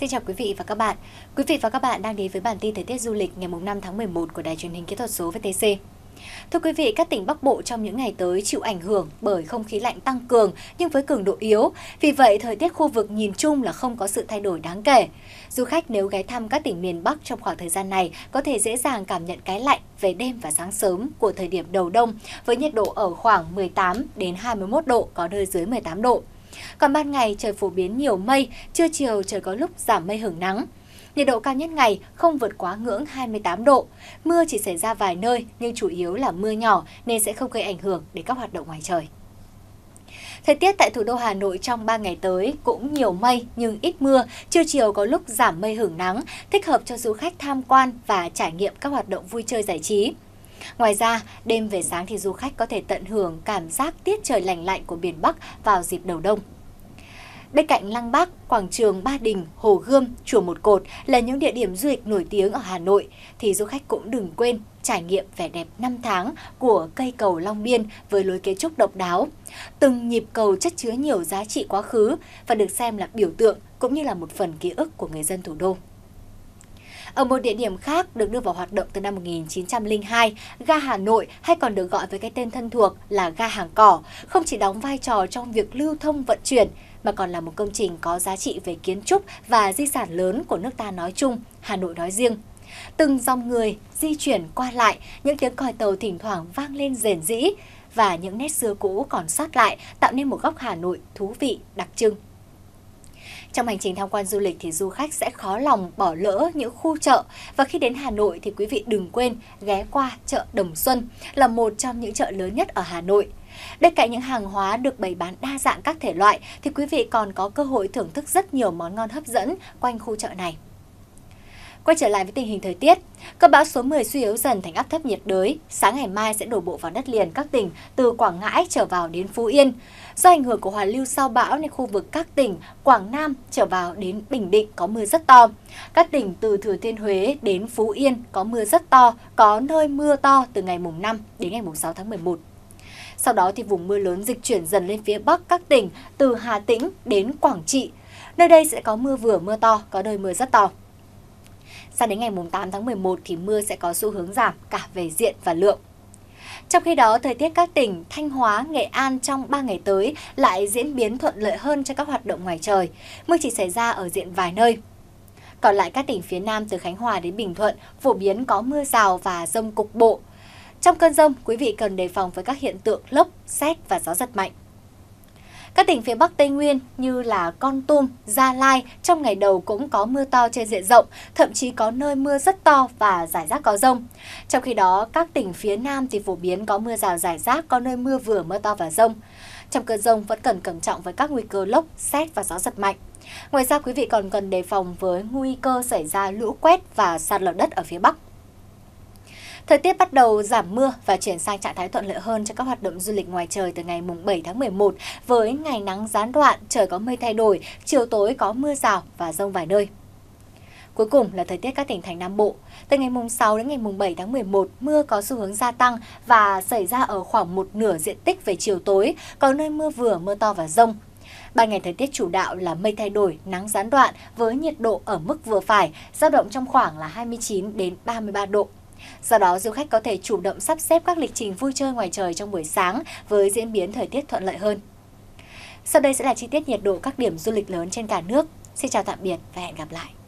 Xin chào quý vị và các bạn. Quý vị và các bạn đang đến với bản tin thời tiết du lịch ngày 5 tháng 11 của Đài truyền hình kỹ thuật số VTC. Thưa quý vị, các tỉnh Bắc Bộ trong những ngày tới chịu ảnh hưởng bởi không khí lạnh tăng cường nhưng với cường độ yếu. Vì vậy, thời tiết khu vực nhìn chung là không có sự thay đổi đáng kể. Du khách nếu ghé thăm các tỉnh miền Bắc trong khoảng thời gian này có thể dễ dàng cảm nhận cái lạnh về đêm và sáng sớm của thời điểm đầu đông với nhiệt độ ở khoảng 18 đến 21 độ, có nơi dưới 18 độ. Còn ban ngày trời phổ biến nhiều mây, trưa chiều trời có lúc giảm mây hưởng nắng. Nhiệt độ cao nhất ngày không vượt quá ngưỡng 28 độ. Mưa chỉ xảy ra vài nơi nhưng chủ yếu là mưa nhỏ nên sẽ không gây ảnh hưởng đến các hoạt động ngoài trời. Thời tiết tại thủ đô Hà Nội trong 3 ngày tới cũng nhiều mây nhưng ít mưa, trưa chiều có lúc giảm mây hưởng nắng, thích hợp cho du khách tham quan và trải nghiệm các hoạt động vui chơi giải trí. Ngoài ra, đêm về sáng thì du khách có thể tận hưởng cảm giác tiết trời lành lạnh của miền Bắc vào dịp đầu đông. Bên cạnh Lăng Bác, quảng trường Ba Đình, Hồ Gươm, Chùa Một Cột là những địa điểm du lịch nổi tiếng ở Hà Nội, thì du khách cũng đừng quên trải nghiệm vẻ đẹp năm tháng của cây cầu Long Biên với lối kiến trúc độc đáo. Từng nhịp cầu chất chứa nhiều giá trị quá khứ và được xem là biểu tượng cũng như là một phần ký ức của người dân thủ đô. Ở một địa điểm khác được đưa vào hoạt động từ năm 1902, ga Hà Nội hay còn được gọi với cái tên thân thuộc là ga hàng cỏ, không chỉ đóng vai trò trong việc lưu thông vận chuyển mà còn là một công trình có giá trị về kiến trúc và di sản lớn của nước ta nói chung, Hà Nội nói riêng. Từng dòng người di chuyển qua lại, những tiếng còi tàu thỉnh thoảng vang lên rền rĩ và những nét xưa cũ còn sót lại tạo nên một góc Hà Nội thú vị, đặc trưng. Trong hành trình tham quan du lịch thì du khách sẽ khó lòng bỏ lỡ những khu chợ và khi đến Hà Nội thì quý vị đừng quên ghé qua chợ Đồng Xuân là một trong những chợ lớn nhất ở Hà Nội. Bên cạnh những hàng hóa được bày bán đa dạng các thể loại thì quý vị còn có cơ hội thưởng thức rất nhiều món ngon hấp dẫn quanh khu chợ này. Quay trở lại với tình hình thời tiết, cơn bão số 10 suy yếu dần thành áp thấp nhiệt đới, sáng ngày mai sẽ đổ bộ vào đất liền các tỉnh từ Quảng Ngãi trở vào đến Phú Yên. Do ảnh hưởng của hoàn lưu sau bão nên khu vực các tỉnh Quảng Nam trở vào đến Bình Định có mưa rất to. Các tỉnh từ Thừa Thiên Huế đến Phú Yên có mưa rất to, có nơi mưa to từ ngày mùng 5 đến ngày mùng 6 tháng 11. Sau đó thì vùng mưa lớn dịch chuyển dần lên phía Bắc các tỉnh từ Hà Tĩnh đến Quảng Trị. Nơi đây sẽ có mưa vừa mưa to, có nơi mưa rất to. Sang đến ngày 8 tháng 11 thì mưa sẽ có xu hướng giảm cả về diện và lượng. Trong khi đó, thời tiết các tỉnh Thanh Hóa, Nghệ An trong 3 ngày tới lại diễn biến thuận lợi hơn cho các hoạt động ngoài trời. Mưa chỉ xảy ra ở diện vài nơi. Còn lại các tỉnh phía Nam từ Khánh Hòa đến Bình Thuận phổ biến có mưa rào và rông cục bộ. Trong cơn rông, quý vị cần đề phòng với các hiện tượng lốc, xét và gió giật mạnh. Các tỉnh phía Bắc Tây Nguyên như là Con Tum, Gia Lai trong ngày đầu cũng có mưa to trên diện rộng, thậm chí có nơi mưa rất to và rải rác có rông. Trong khi đó, các tỉnh phía Nam thì phổ biến có mưa rào rải rác, có nơi mưa vừa mưa to và rông. Trong cơn rông vẫn cần cẩn trọng với các nguy cơ lốc, xét và gió giật mạnh. Ngoài ra, quý vị còn cần đề phòng với nguy cơ xảy ra lũ quét và sạt lở đất ở phía Bắc. Thời tiết bắt đầu giảm mưa và chuyển sang trạng thái thuận lợi hơn cho các hoạt động du lịch ngoài trời từ ngày mùng 7 tháng 11 với ngày nắng gián đoạn, trời có mây thay đổi, chiều tối có mưa rào và rông vài nơi. Cuối cùng là thời tiết các tỉnh thành Nam Bộ. Từ ngày mùng 6 đến ngày mùng 7 tháng 11, mưa có xu hướng gia tăng và xảy ra ở khoảng một nửa diện tích về chiều tối, có nơi mưa vừa, mưa to và rông. Ban ngày thời tiết chủ đạo là mây thay đổi, nắng gián đoạn với nhiệt độ ở mức vừa phải, dao động trong khoảng là 29 đến 33 độ. Do đó, du khách có thể chủ động sắp xếp các lịch trình vui chơi ngoài trời trong buổi sáng với diễn biến thời tiết thuận lợi hơn. Sau đây sẽ là chi tiết nhiệt độ các điểm du lịch lớn trên cả nước. Xin chào tạm biệt và hẹn gặp lại!